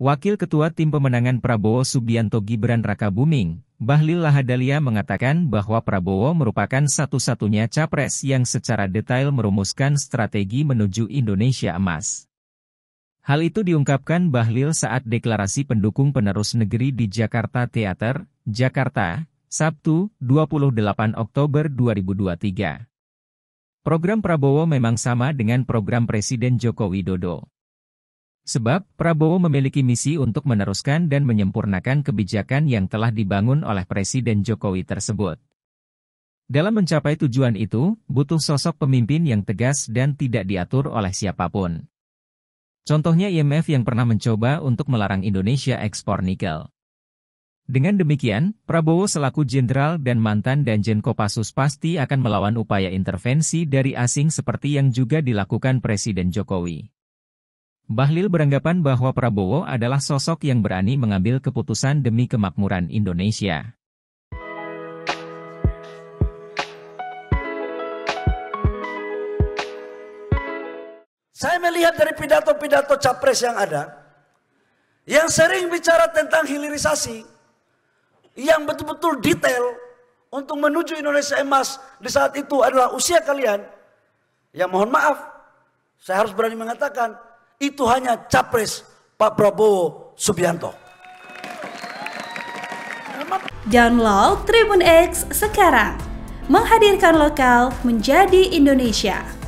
Wakil Ketua Tim Pemenangan Prabowo Subianto Gibran Raka Buming, Bahlil Lahadalia mengatakan bahwa Prabowo merupakan satu-satunya capres yang secara detail merumuskan strategi menuju Indonesia emas. Hal itu diungkapkan Bahlil saat deklarasi pendukung penerus negeri di Jakarta Theater, Jakarta, Sabtu, 28 Oktober 2023. Program Prabowo memang sama dengan program Presiden Joko Widodo. Sebab, Prabowo memiliki misi untuk meneruskan dan menyempurnakan kebijakan yang telah dibangun oleh Presiden Jokowi tersebut. Dalam mencapai tujuan itu, butuh sosok pemimpin yang tegas dan tidak diatur oleh siapapun. Contohnya IMF yang pernah mencoba untuk melarang Indonesia ekspor nikel. Dengan demikian, Prabowo selaku jenderal dan mantan Danjen Kopassus pasti akan melawan upaya intervensi dari asing seperti yang juga dilakukan Presiden Jokowi. Bahlil beranggapan bahwa Prabowo adalah sosok yang berani mengambil keputusan demi kemakmuran Indonesia. Saya melihat dari pidato-pidato capres yang ada, yang sering bicara tentang hilirisasi, yang betul-betul detail untuk menuju Indonesia emas di saat itu adalah usia kalian. Ya mohon maaf, saya harus berani mengatakan, itu hanya capres Pak Prabowo Subianto. Download Tribun X sekarang. Menghadirkan lokal menjadi Indonesia.